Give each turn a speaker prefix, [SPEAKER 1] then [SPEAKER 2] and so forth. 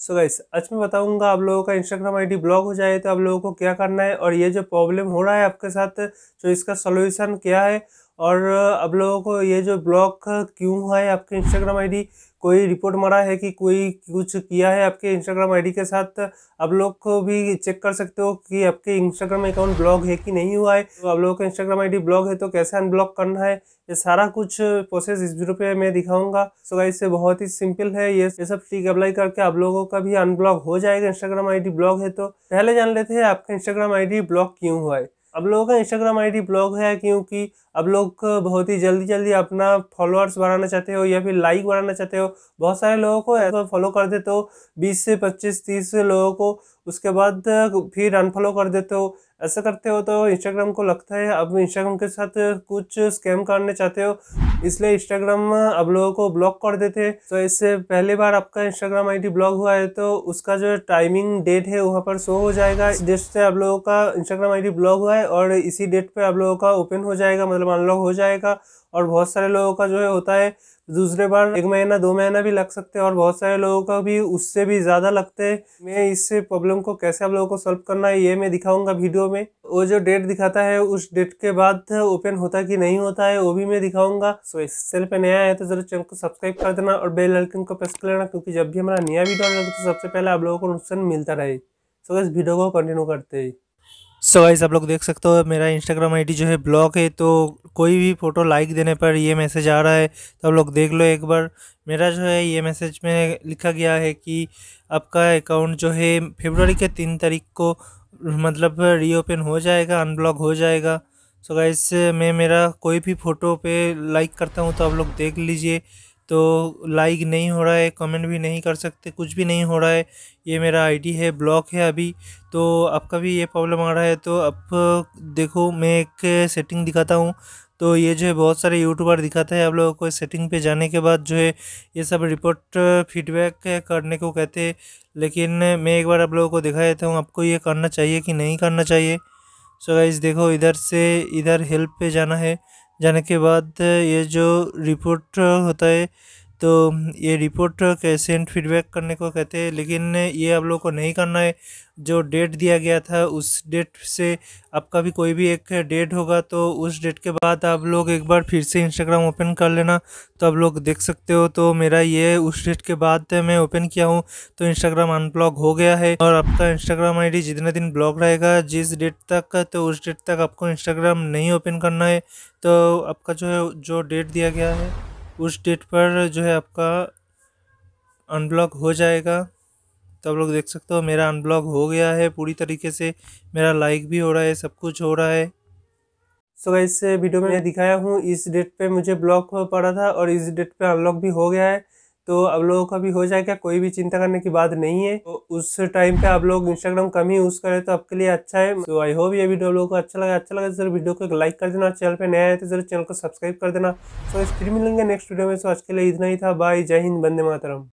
[SPEAKER 1] so guys आज मैं बताऊंगा आप लोगों का इंस्टाग्राम आईडी ब्लॉक हो जाए तो आप लोगों को क्या करना है और ये जो प्रॉब्लम हो रहा है आपके साथ जो इसका सोल्यूशन क्या है और अब लोगों को ये जो ब्लॉक क्यों हुआ है आपके इंस्टाग्राम आईडी कोई रिपोर्ट मारा है कि कोई कुछ किया है आपके इंस्टाग्राम आईडी के साथ आप लोग को भी चेक कर सकते हो कि आपके इंस्टाग्राम अकाउंट ब्लॉक है कि नहीं हुआ है तो आप लोगों का इंस्टाग्राम आईडी ब्लॉक है तो कैसे अनब्लॉक करना है ये सारा कुछ प्रोसेस इस वीडियो पे मैं दिखाऊंगा सो गाइस से बहुत ही सिंपल है ये ये सब ट्रिक अप्लाई करके आप लोगों का भी अनब्लॉक हो जाएगा इंस्टाग्राम आईडी ब्लॉक है तो पहले जान लेते हैं आपका इंस्टाग्राम आईडी ब्लॉक क्यों हुआ है अब लोगों का इंस्टाग्राम आईडी ब्लॉग है क्योंकि अब लोग बहुत ही जल्दी जल्दी अपना फॉलोअर्स बढ़ाना चाहते हो या फिर लाइक बढ़ाना चाहते हो बहुत सारे लोगों को ऐसा फॉलो कर दे तो बीस से पच्चीस तीस लोगों को उसके बाद फिर अनफॉलो कर देते हो ऐसा करते हो तो इंस्टाग्राम को लगता है अब इंस्टाग्राम के साथ कुछ स्कैम करने चाहते हो इसलिए इंस्टाग्राम अब लोगों को ब्लॉक कर देते हैं तो इससे पहली बार आपका इंस्टाग्राम आईडी ब्लॉक हुआ है तो उसका जो टाइमिंग डेट है वहाँ पर शो हो जाएगा इस डेट से आप लोगों का इंस्टाग्राम आईडी ब्लॉक हुआ है और इसी डेट पर आप लोगों का ओपन हो जाएगा मतलब अनलॉक हो जाएगा और बहुत सारे लोगों का जो है होता है दूसरे बार एक महीना दो महीना भी लग सकते हैं और बहुत सारे लोगों का भी उससे भी ज़्यादा लगते हैं मैं इस प्रॉब्लम को कैसे आप लोगों को सॉल्व करना है ये मैं दिखाऊंगा वीडियो में वो जो डेट दिखाता है उस डेट के बाद ओपन होता कि नहीं होता है वो भी मैं दिखाऊंगा सो इस चैनल पर नया है तो जरूर चैनल को सब्सक्राइब कर देना और बेल आइकन को प्रेस कर लेना क्योंकि जब भी हमारा नया वीडियो आएगा तो सबसे पहले आप लोगों को नुकसान मिलता रहे सो इस वीडियो को कंटिन्यू करते ही सो so गाइस आप लोग देख सकते हो मेरा इंस्टाग्राम आईडी जो है ब्लॉक है तो कोई भी फ़ोटो लाइक देने पर ये मैसेज आ रहा है तो आप लोग देख लो एक बार मेरा जो है ये मैसेज में लिखा गया है कि आपका अकाउंट जो है फेबररी के तीन तारीख को मतलब रीओपन हो जाएगा अनब्लॉक हो जाएगा सो so गाइस मैं मेरा कोई भी फ़ोटो पे लाइक करता हूँ तो आप लोग देख लीजिए तो लाइक नहीं हो रहा है कमेंट भी नहीं कर सकते कुछ भी नहीं हो रहा है ये मेरा आईडी है ब्लॉक है अभी तो आपका भी ये प्रॉब्लम आ रहा है तो अब देखो मैं एक सेटिंग दिखाता हूँ तो ये जो है बहुत सारे यूट्यूबर दिखाता है आप लोगों को सेटिंग पे जाने के बाद जो है ये सब रिपोर्ट फीडबैक करने को कहते हैं लेकिन मैं एक बार आप लोगों को दिखा देता हूँ आपको ये करना चाहिए कि नहीं करना चाहिए सो so गाइज देखो इधर से इधर हेल्प पे जाना है जाने के बाद ये जो रिपोर्ट होता है तो ये रिपोर्ट कैसे फीडबैक करने को कहते हैं लेकिन ये आप लोग को नहीं करना है जो डेट दिया गया था उस डेट से आपका भी कोई भी एक डेट होगा तो उस डेट के बाद आप लोग एक बार फिर से इंस्टाग्राम ओपन कर लेना तो आप लोग देख सकते हो तो मेरा ये उस डेट के बाद मैं ओपन किया हूँ तो इंस्टाग्राम अनब्लॉक हो गया है और आपका इंस्टाग्राम आईडी जितने दिन ब्लॉक रहेगा जिस डेट तक तो उस डेट तक आपको इंस्टाग्राम नहीं ओपन करना है तो आपका जो है जो डेट दिया गया है उस डेट पर जो है आपका अनब्लॉक हो जाएगा तो आप लोग देख सकते हो मेरा अनब्लॉक हो गया है पूरी तरीके से मेरा लाइक भी हो रहा है सब कुछ हो रहा है सो so, इस वीडियो में दिखाया हूँ इस डेट पे मुझे ब्लॉक हो पड़ा था और इस डेट पे अनलॉक भी हो गया है तो आप लोगों का भी हो जाएगा कोई भी चिंता करने की बात नहीं है तो उस टाइम पे आप लोग इंस्टाग्राम कम ही यूज़ करें तो आपके लिए अच्छा है तो आई होप ये वीडियो आप लोगों को अच्छा लगा अच्छा लगा तो जरूर वीडियो को एक लाइक कर देना चैनल पर नया है तो जरूर चैनल को सब्सक्राइब कर देना तो फिर मिलेंगे नेक्स्ट वीडियो में तो आज के लिए इतना ही था बाय जय हिंद बंदे मातरम